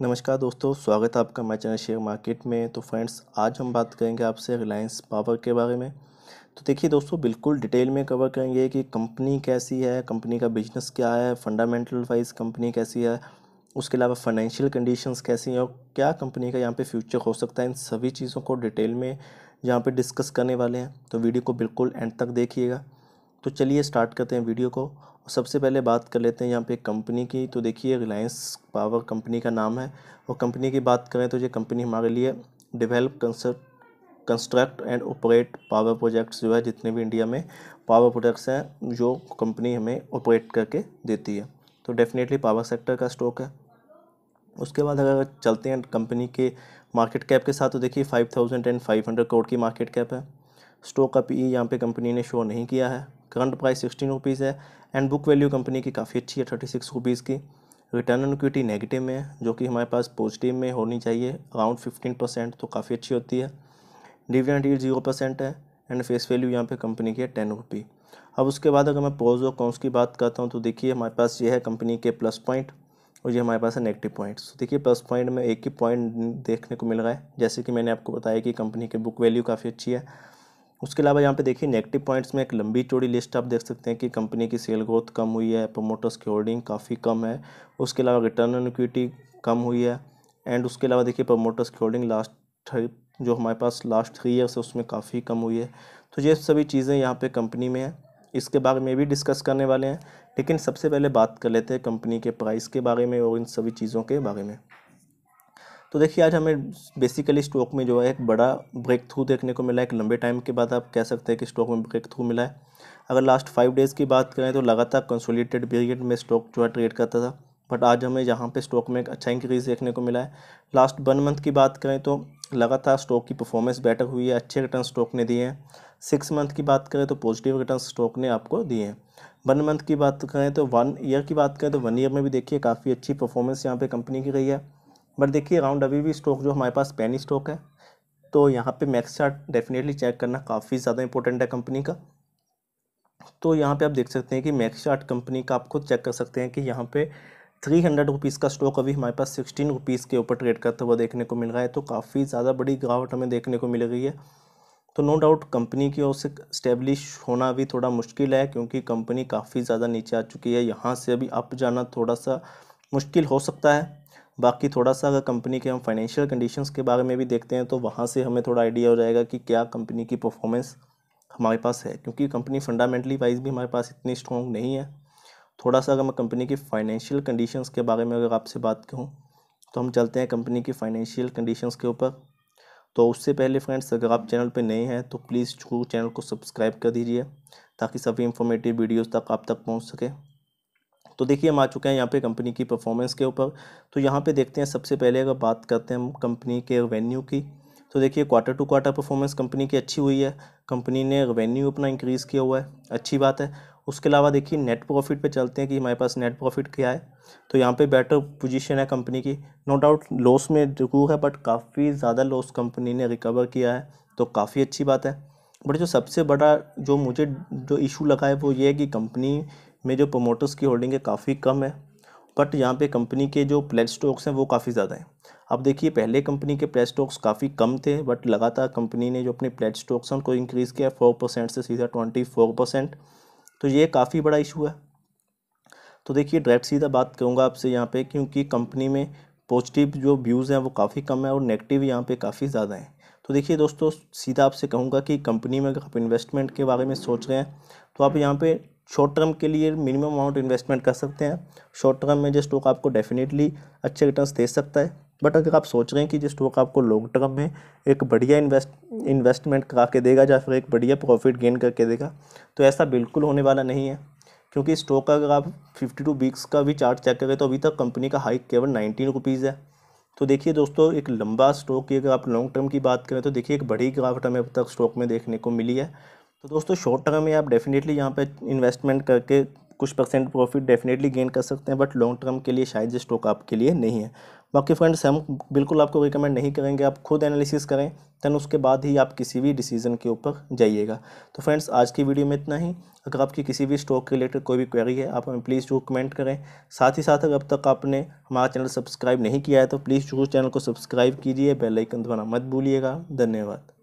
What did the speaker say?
नमस्कार दोस्तों स्वागत है आपका मैं चैनल शेयर मार्केट में तो फ्रेंड्स आज हम बात करेंगे आपसे रिलायंस पावर के बारे में तो देखिए दोस्तों बिल्कुल डिटेल में कवर करेंगे कि कंपनी कैसी है कंपनी का बिजनेस क्या है फंडामेंटल वाइज कंपनी कैसी है उसके अलावा फाइनेंशियल कंडीशंस कैसी हैं और क्या कंपनी का यहाँ पे फ्यूचर हो सकता है इन सभी चीज़ों को डिटेल में यहाँ पे डिस्कस करने वाले हैं तो वीडियो को बिल्कुल एंड तक देखिएगा तो चलिए स्टार्ट करते हैं वीडियो को सबसे पहले बात कर लेते हैं यहाँ पे कंपनी की तो देखिए रिलायंस पावर कंपनी का नाम है और कंपनी की बात करें तो ये कंपनी हमारे लिए develop construct and operate power projects जो है जितने भी इंडिया में पावर प्रोजेक्ट्स हैं जो कंपनी हमें ऑपरेट करके देती है तो डेफिनेटली पावर सेक्टर का स्टॉक है उसके बाद अगर चलते हैं कंपनी के मार्केट कैप के साथ तो देखिए five thousand and five hundred crore की मार्केट कैप है स्टॉक का पी ई यहाँ पर कंपनी ने शो नहीं किया है करंट प्राइस सिक्सटीन रुपीज़ है एंड बुक वैल्यू कंपनी की काफ़ी अच्छी है थर्टी सिक्स रुपीज़ की रिटर्न ऑन इक्विटी नेगेटिव में है जो कि हमारे पास पॉजिटिव में होनी चाहिए अराउंड फिफ्टीन परसेंट तो काफ़ी अच्छी होती है डिविडेंड यील्ड जीरो परसेंट है एंड फेस वैल्यू यहाँ पे कंपनी की है टेन रुपी अब उसके बाद अगर मैं प्रोज और कॉन्स की बात करता हूँ तो देखिए हमारे पास ये है कंपनी के प्लस पॉइंट और ये हमारे पास है नेगेटिव पॉइंट्स तो देखिए प्लस पॉइंट में एक ही पॉइंट देखने को मिल रहा है जैसे कि मैंने आपको बताया कि कंपनी की बुक वैल्यू काफ़ी अच्छी है उसके अलावा यहाँ पे देखिए नेगेटिव पॉइंट्स में एक लंबी चौड़ी लिस्ट आप देख सकते हैं कि कंपनी की सेल ग्रोथ कम हुई है प्रोमोटर्स की होल्डिंग काफ़ी कम है उसके अलावा रिटर्न ऑन इक्विटी कम हुई है एंड उसके अलावा देखिए प्रोमोटर्स की होल्डिंग लास्ट जो हमारे पास लास्ट थ्री ईयर्स है उसमें काफ़ी कम हुई है तो ये सभी चीज़ें यहाँ पर कंपनी में है इसके बारे में भी डिस्कस करने वाले हैं लेकिन सबसे पहले बात कर लेते हैं कंपनी के प्राइस के बारे में और इन सभी चीज़ों के बारे में तो देखिए आज हमें बेसिकली स्टॉक में जो है एक बड़ा ब्रेक थ्रू देखने को मिला एक लंबे टाइम के बाद आप कह सकते हैं कि स्टॉक में ब्रेक थ्रू मिला है अगर लास्ट फाइव डेज़ की बात करें तो लगातार कंसोलिडेटेड पीरियड में स्टॉक जो है ट्रेड करता था बट आज हमें यहाँ पे स्टॉक में एक अच्छा इंक्रीज देखने को मिला है लास्ट वन मंथ की बात करें तो लगातार स्टॉक की परफॉर्मेंस बेटर हुई है अच्छे रिटर्न स्टॉक ने दिए हैं सिक्स मंथ की बात करें तो पॉजिटिव रिटर्न स्टॉक ने आपको दिए हैं वन मंथ की बात करें तो वन ईयर की बात करें तो वन ईयर में भी देखिए काफ़ी अच्छी परफॉर्मेंस यहाँ पर कंपनी की रही है बट देखिए राउंड अभी भी स्टॉक जो हमारे पास पेनी स्टॉक है तो यहाँ पे मैक्स चार्ट डेफिनेटली चेक करना काफ़ी ज़्यादा इंपॉर्टेंट है कंपनी का तो यहाँ पे आप देख सकते हैं कि मैक्स चार्ट कंपनी का आप खुद चेक कर सकते हैं कि यहाँ पे थ्री हंड्रेड रुपीज़ का स्टॉक अभी हमारे पास सिक्सटीन रुपीज़ के ऊपर ट्रेड करता हुआ देखने को मिल रहा है तो काफ़ी ज़्यादा बड़ी गिरावट हमें देखने को मिल रही है तो नो डाउट कंपनी की ओर से स्टेब्लिश होना भी थोड़ा मुश्किल है क्योंकि कंपनी काफ़ी ज़्यादा नीचे आ चुकी है यहाँ से अभी अप जाना थोड़ा सा मुश्किल हो सकता है बाकी थोड़ा सा अगर कंपनी के हम फाइनेंशियल कंडीशंस के बारे में भी देखते हैं तो वहाँ से हमें थोड़ा आइडिया हो जाएगा कि क्या कंपनी की परफॉर्मेंस हमारे पास है क्योंकि कंपनी फंडामेंटली वाइज भी हमारे पास इतनी स्ट्रॉन्ग नहीं है थोड़ा सा अगर मैं कंपनी की फाइनेंशियल कंडीशंस के बारे में अगर आपसे बात कहूँ तो हम चलते हैं कंपनी की फाइनेंशियल कंडीशंस के ऊपर तो उससे पहले फ्रेंड्स अगर आप चैनल पर नए हैं तो प्लीज़ जरूर चैनल को सब्सक्राइब कर दीजिए ताकि सभी इंफॉर्मेटिव वीडियोज़ तक आप तक पहुँच सके तो देखिए हम आ चुके हैं यहाँ पे कंपनी की परफॉर्मेंस के ऊपर तो यहाँ पे देखते हैं सबसे पहले अगर बात करते हैं हम कंपनी के रेवेन्यू की तो देखिए quarter to quarter performance company की अच्छी हुई है कंपनी ने रेवेन्यू अपना इंक्रीज़ किया हुआ है अच्छी बात है उसके अलावा देखिए नेट प्रॉफिट पे चलते हैं कि हमारे पास नेट प्रॉफिट क्या है तो यहाँ पे बेटर पोजीशन है कंपनी की नो डाउट लॉस में जरूर है बट काफ़ी ज़्यादा लॉस कंपनी ने रिकवर किया है तो काफ़ी अच्छी बात है बट जो सबसे बड़ा जो मुझे जो इशू लगा है वो ये है कि कंपनी में जो प्रोमोटर्स की होल्डिंग है काफ़ी कम है बट यहाँ पे कंपनी के जो प्लेट स्टॉक्स हैं वो काफ़ी ज़्यादा हैं अब देखिए पहले कंपनी के प्लेट स्टॉक्स काफ़ी कम थे बट लगातार कंपनी ने जो अपने प्लेट स्टॉक्स हैं उनको इंक्रीज़ किया फोर परसेंट से सीधा ट्वेंटी फोर परसेंट तो ये काफ़ी बड़ा इशू है तो देखिए डायरेक्ट सीधा बात करूँगा आपसे यहाँ पे क्योंकि कंपनी में पॉजिटिव जो व्यूज़ हैं वो काफ़ी कम है और नेगेटिव यहाँ पे काफ़ी ज़्यादा हैं तो देखिए दोस्तों सीधा आपसे कहूँगा कि कंपनी में अगर आप इन्वेस्टमेंट के बारे में सोच रहे हैं तो आप यहाँ पे शॉर्ट टर्म के लिए मिनिमम अमाउंट इन्वेस्टमेंट कर सकते हैं शॉर्ट टर्म में जो स्टॉक आपको डेफिनेटली अच्छे रिटर्न दे सकता है बट अगर आप सोच रहे हैं कि जो स्टॉक आपको लॉन्ग टर्म में एक बढ़िया इन्वेस्ट इन्वेस्टमेंट करा के देगा या फिर एक बढ़िया प्रॉफिट गेन करके देगा तो ऐसा बिल्कुल होने वाला नहीं है क्योंकि स्टॉक का अगर आप फिफ्टी टू वीक्स का भी चार्ट चेक करें तो अभी तक कंपनी का हाइक केवल नाइनटीन रुपीज़ है तो देखिए दोस्तों एक लंबा स्टॉक की अगर आप लॉन्ग टर्म की बात करें तो देखिए एक बड़ी गिरावट हमें अब तक स्टॉक में देखने को मिली है तो दोस्तों शॉर्ट टर्म में आप डेफिनेटली यहाँ पर इन्वेस्टमेंट करके कुछ परसेंट प्रॉफिट डेफिनेटली गेन कर सकते हैं बट लॉन्ग टर्म के लिए शायद ये स्टॉक आपके लिए नहीं है बाकी फ्रेंड्स हम बिल्कुल आपको रिकमेंड नहीं करेंगे आप खुद एनालिसिस करें दैन उसके बाद ही आप किसी भी डिसीजन के ऊपर जाइएगा तो फ्रेंड्स आज की वीडियो में इतना ही अगर आपकी किसी भी स्टॉक के रिलेटेड कोई भी क्वेरी है आप हमें प्लीज़ जरूर कमेंट करें साथ ही साथ अगर अब तक आपने हमारा चैनल सब्सक्राइब नहीं किया है तो प्लीज़ जरूर चैनल को सब्सक्राइब कीजिए बेलाइकन दबाना मत भूलिएगा धन्यवाद